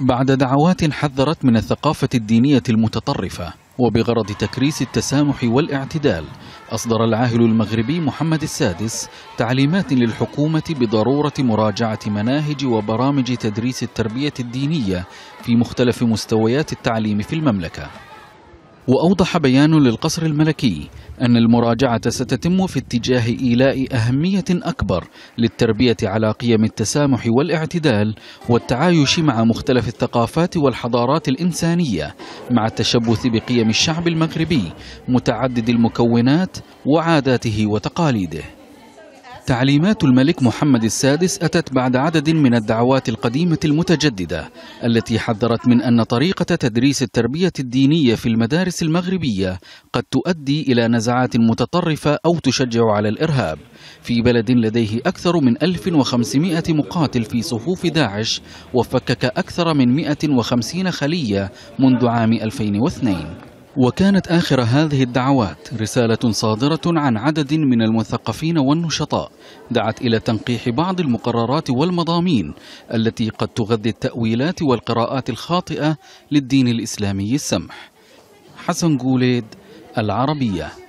بعد دعوات حذرت من الثقافة الدينية المتطرفة وبغرض تكريس التسامح والاعتدال أصدر العاهل المغربي محمد السادس تعليمات للحكومة بضرورة مراجعة مناهج وبرامج تدريس التربية الدينية في مختلف مستويات التعليم في المملكة وأوضح بيان للقصر الملكي أن المراجعة ستتم في اتجاه إيلاء أهمية أكبر للتربية على قيم التسامح والاعتدال والتعايش مع مختلف الثقافات والحضارات الإنسانية مع التشبث بقيم الشعب المغربي متعدد المكونات وعاداته وتقاليده تعليمات الملك محمد السادس أتت بعد عدد من الدعوات القديمة المتجددة التي حذرت من أن طريقة تدريس التربية الدينية في المدارس المغربية قد تؤدي إلى نزعات متطرفة أو تشجع على الإرهاب في بلد لديه أكثر من 1500 مقاتل في صفوف داعش وفكك أكثر من 150 خلية منذ عام 2002 وكانت آخر هذه الدعوات رسالة صادرة عن عدد من المثقفين والنشطاء دعت إلى تنقيح بعض المقررات والمضامين التي قد تغذي التأويلات والقراءات الخاطئة للدين الإسلامي السمح حسن جوليد العربية